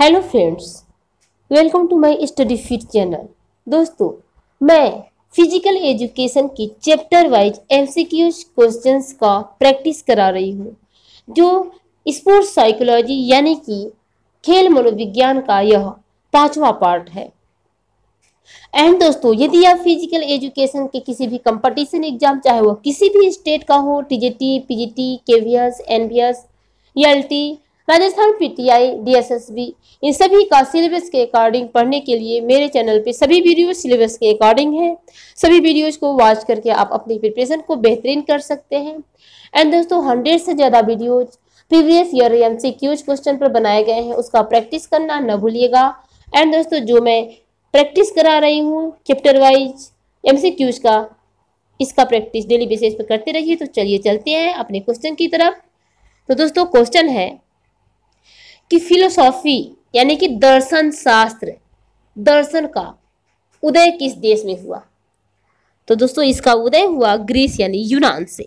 hello friends welcome to my study fit channel दोस्तों मैं physical education की chapter wise MCQ questions का practice करा रही हूँ जो स्पोर्ट्स साइकोलॉजी यानी कि खेल मनोविज्ञान का यह पांचवा पार्ट है एंड दोस्तों यदि आप फिजिकल एजुकेशन के किसी भी कंपटीशन एग्जाम चाहे वो किसी भी स्टेट का हो TGT PGT KVS NVS LT Rajasthan PTI DSSB इन सभी का सिलेबस के अकॉर्डिंग पढ़ने के लिए मेरे चैनल पे सभी वीडियो सिलेबस के अकॉर्डिंग है सभी वीडियोज को वॉच करके आप अपनी प्रिपरेशन को बेहतरीन कर सकते हैं एंड दोस्तों हंड्रेड से ज़्यादा videos previous year M C Qs question पर बनाए गए हैं उसका प्रैक्टिस करना न भूलिएगा एंड दोस्तों जो मैं प्रैक्टिस करा रही हूँ chapter wise M C Qs का इसका प्रैक्टिस डेली बेसिस पर करते रहिए तो चलिए चलते हैं अपने क्वेश्चन की तरफ तो दोस्तों क्वेश्चन है कि फिलोसॉफी यानी कि दर्शन शास्त्र दर्शन का उदय किस देश में हुआ तो दोस्तों इसका उदय हुआ ग्रीस यानी यूनान से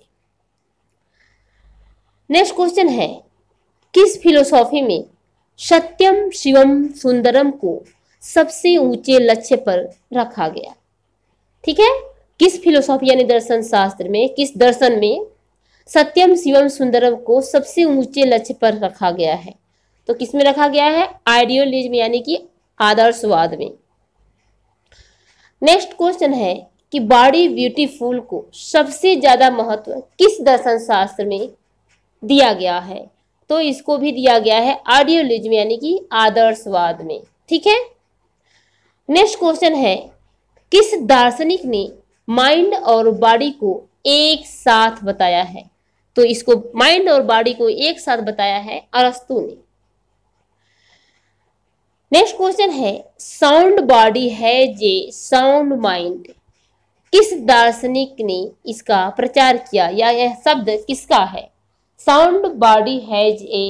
नेक्स्ट क्वेश्चन है किस फिलोसॉफी में सत्यम शिवम सुंदरम को सबसे ऊंचे लक्ष्य पर रखा गया ठीक है किस फिलोसॉफी यानी दर्शन शास्त्र में किस दर्शन में सत्यम शिवम सुंदरम को सबसे ऊंचे लक्ष्य पर रखा गया है तो किस में रखा गया है आइडियोलिज्म यानी कि आदर्शवाद में नेक्स्ट क्वेश्चन है कि बॉडी ब्यूटीफुल को सबसे ज्यादा महत्व किस दर्शन शास्त्र में दिया गया है तो इसको भी दिया गया है आइडियोलिज्म यानी कि आदर्शवाद में ठीक है नेक्स्ट क्वेश्चन है किस दार्शनिक ने माइंड और बॉडी को एक साथ बताया है तो इसको माइंड और बॉडी को एक साथ बताया है अरस्तु ने नेक्स्ट क्वेश्चन है साउंड बॉडी है जे साउंड माइंड किस दार्शनिक ने इसका प्रचार किया या यह शब्द किसका है sound body has a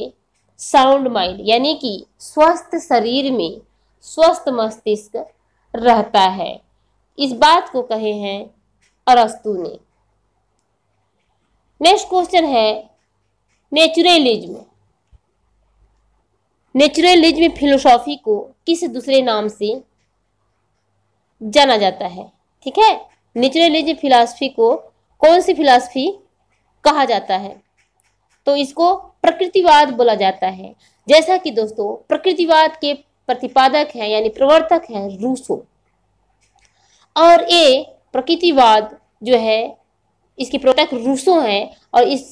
sound mind यानी कि स्वस्थ शरीर में स्वस्थ मस्तिष्क रहता है इस बात को कहे हैं अरस्तु ने नेक्स्ट क्वेश्चन है नेचुरलिज्म नेचुरलिज्म फिलोसॉफी को किस दूसरे नाम से जाना जाता है ठीक है नेचुरलिज्म फिलासफी को कौन सी फिलासफी कहा जाता है तो इसको प्रकृतिवाद बोला जाता है जैसा कि दोस्तों प्रकृतिवाद के प्रतिपादक हैं यानी प्रवर्तक हैं रूसो और ये प्रकृतिवाद जो है इसके प्रवर्तक रूसो हैं और इस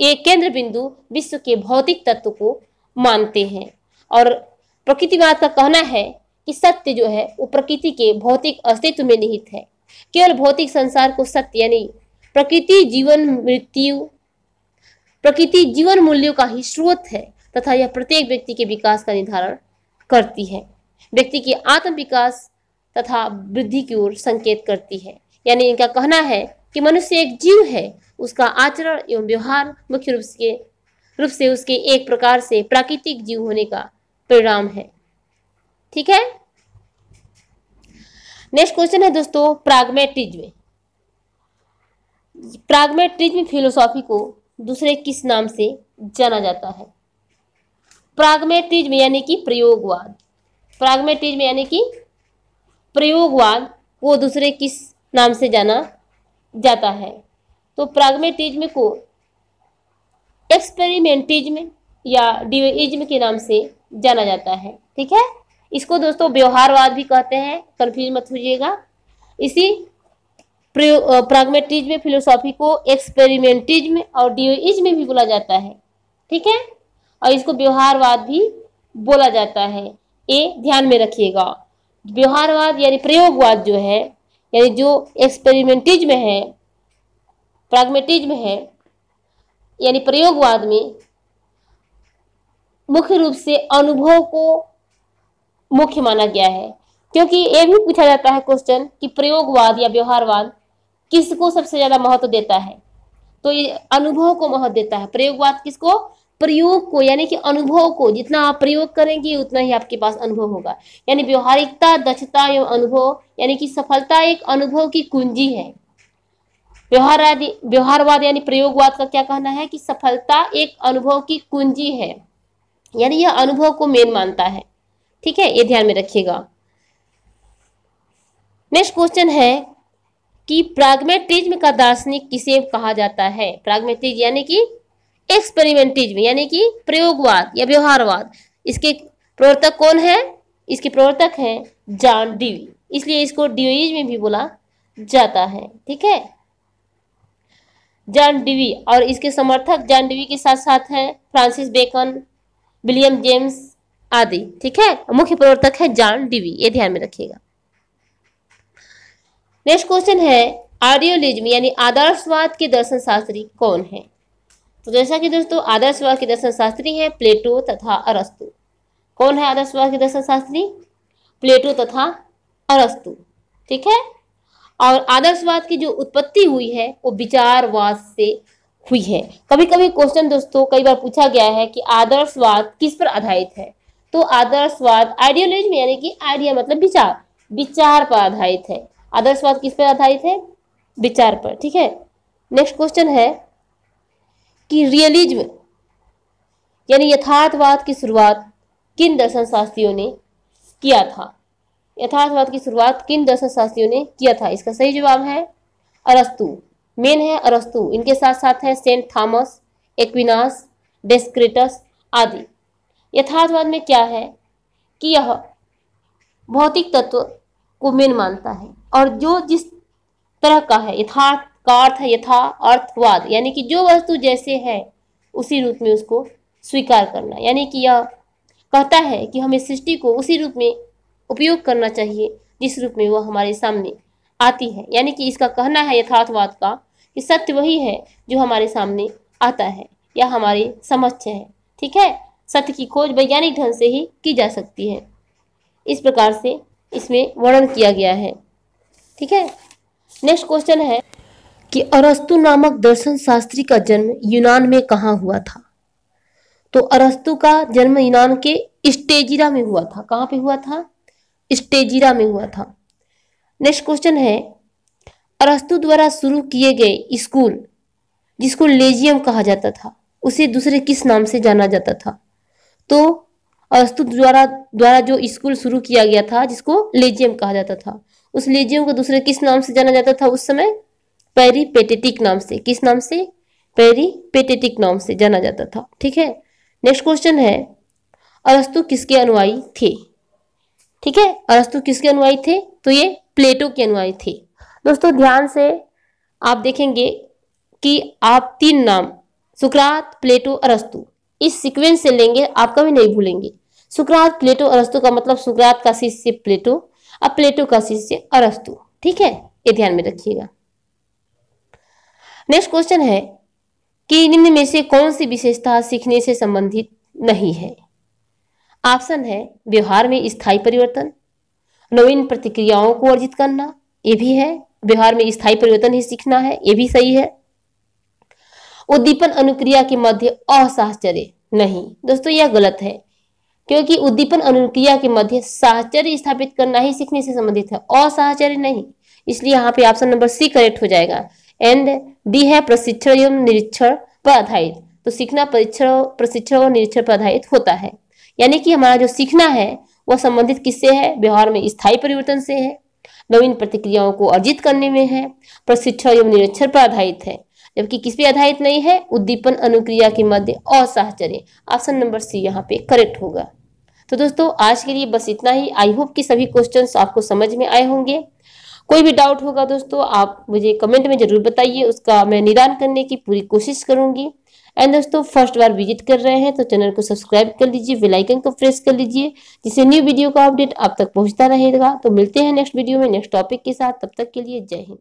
ये केंद्र बिंदु विश्व के भौतिक तत्व को मानते हैं और प्रकृतिवाद का कहना है कि सत्य जो है वो प्रकृति के भौतिक अस्तित्व में निहित है केवल भौतिक संसार को सत्य यानी प्रकृति जीवन मृत्यु प्रकृति जीवन मूल्यों का ही स्रोत है तथा यह प्रत्येक व्यक्ति के विकास का निर्धारण करती है व्यक्ति के आत्म विकास तथा वृद्धि की ओर संकेत करती है यानी इनका कहना है कि मनुष्य एक जीव है उसका आचरण एवं व्यवहार मुख्य रूप से रूप से उसके एक प्रकार से प्राकृतिक जीव होने का परिणाम है ठीक है नेक्स्ट क्वेश्चन है दोस्तों प्रागमेटिज्म प्रागमेटिज्म फिलोसॉफी को दूसरे किस नाम से जाना जाता है प्रागमेटिज्म यानी कि प्रयोगवाद प्रागमेटिज्म यानी कि प्रयोगवाद को दूसरे किस नाम से जाना जाता है तो प्राग्मेटिज्म को एक्सपेरिमेंटिज्म या डिवेइज्म के नाम से जाना जाता है ठीक है इसको दोस्तों व्यवहारवाद भी कहते हैं कन्फ्यूज मत होइएगा इसी प्रागमेटिज्म फिलोसॉफी को एक्सपेरिमेंटिज्म और डिवेइज्म भी बोला जाता है ठीक है और इसको व्यवहारवाद भी बोला जाता है ये ध्यान में रखिएगा व्यवहारवाद यानी प्रयोगवाद जो है यानी जो एक्सपेरिमेंटिज्म है प्रागमेटिज्म है यानी प्रयोगवाद में मुख्य रूप से अनुभव को मुख्य माना गया है क्योंकि ये भी पूछा जाता है क्वेश्चन कि प्रयोगवाद या व्यवहारवाद किसको सबसे ज्यादा महत्व देता है तो ये अनुभव को महत्व देता है प्रयोगवाद किसको प्रयोग को यानी कि अनुभव को जितना आप प्रयोग करेंगे उतना ही आपके पास अनुभव होगा यानी व्यवहारिकता दक्षता एवं अनुभव यानी कि सफलता एक अनुभव की कुंजी है व्यवहारवादी व्यवहारवाद यानी प्रयोगवाद का क्या कहना है कि सफलता एक अनुभव की कुंजी है यानी यह अनुभव को मेन मानता है ठीक है ये ध्यान में रखिएगा नेक्स्ट क्वेश्चन है कि प्राग्मेटिज्म का दार्शनिक किसे कहा जाता है प्राग्मेटिज यानी कि एक्सपेरिमेंटिज्म यानी कि प्रयोगवाद या व्यवहारवाद इसके प्रवर्तक कौन है इसके प्रवर्तक है जॉन ड्यूई इसलिए इसको डीवीज में भी बोला जाता है ठीक है जॉन डिवी और इसके समर्थक जॉन डिवी के साथ साथ हैं फ्रांसिस बेकन विलियम जेम्स आदि ठीक है मुख्य प्रवर्तक है जॉन डिवी ये ध्यान में रखिएगा नेक्स्ट क्वेश्चन है आर्डियोलिज्म यानी आदर्शवाद के दर्शन शास्त्री कौन है तो जैसा कि दोस्तों आदर्शवाद के दर्शन शास्त्री है प्लेटो तथा अरस्तु कौन है आदर्शवाद के दर्शन शास्त्री प्लेटो तथा अरस्तु ठीक है और आदर्शवाद की जो उत्पत्ति हुई है वो विचारवाद से हुई है कभी कभी क्वेश्चन दोस्तों कई बार पूछा गया है कि आदर्शवाद किस पर आधारित है तो आदर्शवाद आइडियोलॉजी यानी कि आइडिया मतलब विचार विचार पर आधारित है आदर्शवाद किस पर आधारित है विचार पर ठीक है नेक्स्ट क्वेश्चन है कि रियलिज्म यानी यथार्थवाद की शुरुआत किन दर्शन शास्त्रियों ने किया था यथार्थवाद की शुरुआत किन दर्शन शास्त्रियों ने किया था इसका सही जवाब है अरस्तु मेन है अरस्तु इनके साथ साथ है सेंट थॉमस एक्विनास डेस्क्रेटस आदि यथार्थवाद में क्या है कि यह भौतिक तत्व को मेन मानता है और जो जिस तरह का है यथार्थ का अर्थ है यथा अर्थवाद यानी कि जो वस्तु जैसे है उसी रूप में उसको स्वीकार करना यानी कि यह कहता है कि हमें सृष्टि को उसी रूप में उपयोग करना चाहिए जिस रूप में वह हमारे सामने आती है यानी कि इसका कहना है यथार्थवाद का कि सत्य वही है जो हमारे सामने आता है या हमारे समक्ष है ठीक है सत्य की खोज वैज्ञानिक ढंग से ही की जा सकती है इस प्रकार से इसमें वर्णन किया गया है ठीक है नेक्स्ट क्वेश्चन है कि अरस्तु नामक दर्शन शास्त्री का जन्म यूनान में कहा हुआ था तो अरस्तु का जन्म यूनान के स्टेजिरा में हुआ था कहाँ पे हुआ था स्टेजीरा में हुआ था नेक्स्ट क्वेश्चन है अरस्तु द्वारा शुरू किए गए स्कूल जिसको लेजियम कहा जाता था उसे दूसरे किस नाम से जाना जाता था तो अरस्तु द्वारा द्वारा जो स्कूल शुरू किया गया था जिसको लेजियम कहा जाता था उस लेजियम को दूसरे किस नाम से जाना जाता था उस समय पेरीपेटेटिक नाम से किस नाम से पेरीपेटेटिक नाम से जाना जाता था ठीक है नेक्स्ट क्वेश्चन है अरस्तु किसके अनुयायी थे ठीक है अरस्तु किसके अनुयायी थे तो ये प्लेटो के अनुयायी थे दोस्तों ध्यान से आप देखेंगे कि आप तीन नाम सुकरात प्लेटो अरस्तु इस सीक्वेंस से लेंगे आप कभी नहीं भूलेंगे सुकरात प्लेटो अरस्तु का मतलब सुकरात का शिष्य प्लेटो और प्लेटो का शिष्य अरस्तु ठीक है ये ध्यान में रखिएगा नेक्स्ट क्वेश्चन है कि निम्न में से कौन सी विशेषता सीखने से संबंधित नहीं है ऑप्शन है व्यवहार में स्थायी परिवर्तन नवीन प्रतिक्रियाओं को अर्जित करना ये भी है व्यवहार में स्थायी परिवर्तन ही सीखना है ये भी सही है उद्दीपन अनुक्रिया के मध्य असाहचर्य नहीं दोस्तों यह गलत है क्योंकि उद्दीपन अनुक्रिया के मध्य साहचर्य स्थापित करना ही सीखने से संबंधित है असाहचर्य नहीं इसलिए यहाँ पे ऑप्शन नंबर सी करेक्ट हो जाएगा एंड डी है प्रशिक्षण एवं निरीक्षण पर आधारित तो सीखना परीक्षण प्रशिक्षण और निरीक्षण पर आधारित होता है यानी कि हमारा जो सीखना है वह संबंधित किससे है व्यवहार में स्थायी परिवर्तन से है नवीन प्रतिक्रियाओं को अर्जित करने में है प्रशिक्षण एवं निरक्षर पर आधारित है जबकि किस पे आधारित नहीं है उद्दीपन अनुक्रिया के मध्य असाहचर्य ऑप्शन नंबर सी यहाँ पे करेक्ट होगा तो दोस्तों आज के लिए बस इतना ही आई होप कि सभी क्वेश्चन आपको समझ में आए होंगे कोई भी डाउट होगा दोस्तों आप मुझे कमेंट में जरूर बताइए उसका मैं निदान करने की पूरी कोशिश करूंगी एंड दोस्तों फर्स्ट बार विजिट कर रहे हैं तो चैनल को सब्सक्राइब कर लीजिए बेलाइकन को प्रेस कर लीजिए जिससे न्यू वीडियो का अपडेट आप तक पहुंचता रहेगा तो मिलते हैं नेक्स्ट वीडियो में नेक्स्ट टॉपिक के साथ तब तक के लिए जय हिंद